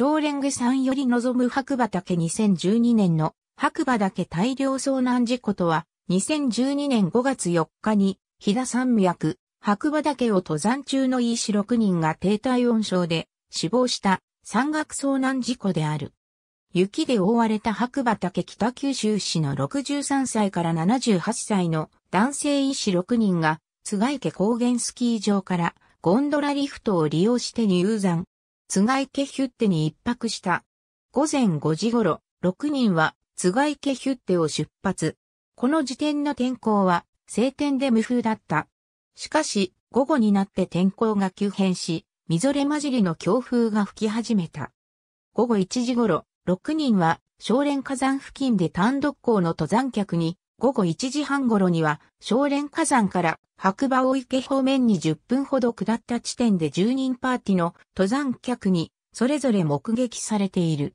小蓮華山より望む白馬岳2012年の白馬岳大量遭難事故とは、2012年5月4日に、飛騨山脈、白馬岳を登山中の医師6人が低体温症で死亡した山岳遭難事故である。雪で覆われた白馬岳北九州市の63歳から78歳の男性医師6人が、津賀池高原スキー場からゴンドラリフトを利用して入山、津賀池ヒュッテに一泊した。午前5時頃、6人は津賀池ヒュッテを出発。この時点の天候は晴天で無風だった。しかし、午後になって天候が急変し、みぞれ混じりの強風が吹き始めた。午後1時頃、6人は、少連火山付近で単独校の登山客に午後1時半頃には、少連火山から白馬大池方面に10分ほど下った地点で10人パーティの登山客にそれぞれ目撃されている。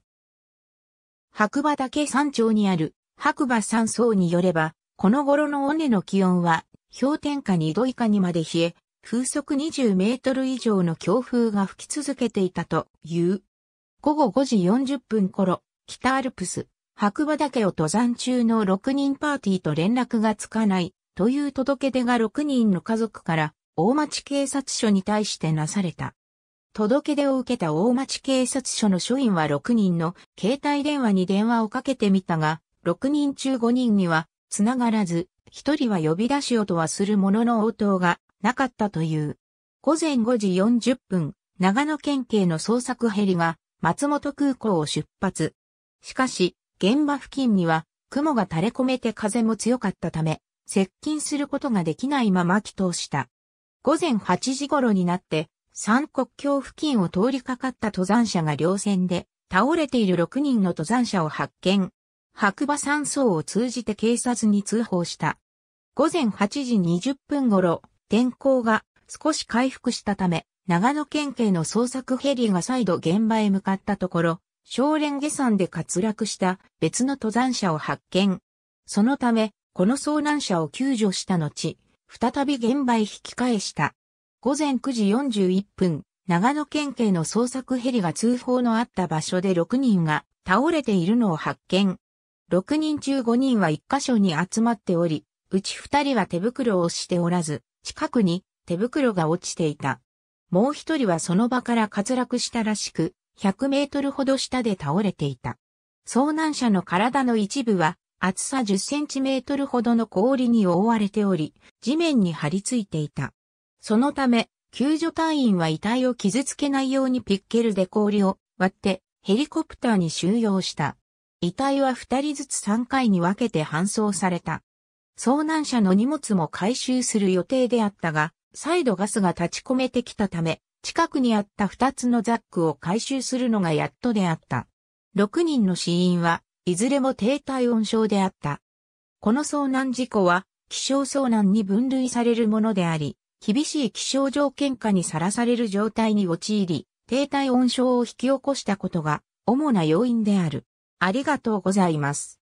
白馬岳山頂にある白馬山荘によれば、この頃の尾根の気温は氷点下2度以下にまで冷え、風速20メートル以上の強風が吹き続けていたという。午後5時40分頃、北アルプス、白馬岳を登山中の6人パーティーと連絡がつかないという届け出が6人の家族から大町警察署に対してなされた。届け出を受けた大町警察署の署員は6人の携帯電話に電話をかけてみたが、6人中5人には繋がらず、1人は呼び出し音はするものの応答がなかったという。午前5時40分、長野県警の捜索ヘリが松本空港を出発。しかし、現場付近には雲が垂れ込めて風も強かったため、接近することができないまま帰投した。午前8時頃になって、三国境付近を通りかかった登山者が稜線で、倒れている6人の登山者を発見。白馬山荘を通じて警察に通報した。午前8時20分頃、天候が少し回復したため、長野県警の捜索ヘリが再度現場へ向かったところ、少蓮下山で滑落した別の登山者を発見。そのため、この遭難者を救助した後、再び現場へ引き返した。午前9時41分、長野県警の捜索ヘリが通報のあった場所で6人が倒れているのを発見。6人中5人は1箇所に集まっており、うち2人は手袋をしておらず、近くに手袋が落ちていた。もう1人はその場から滑落したらしく、100メートルほど下で倒れていた。遭難者の体の一部は厚さ10センチメートルほどの氷に覆われており、地面に張り付いていた。そのため、救助隊員は遺体を傷つけないようにピッケルで氷を割ってヘリコプターに収容した。遺体は2人ずつ3回に分けて搬送された。遭難者の荷物も回収する予定であったが、再度ガスが立ち込めてきたため、近くにあった二つのザックを回収するのがやっとであった。六人の死因は、いずれも低体温症であった。この遭難事故は、気象遭難に分類されるものであり、厳しい気象条件下にさらされる状態に陥り、低体温症を引き起こしたことが、主な要因である。ありがとうございます。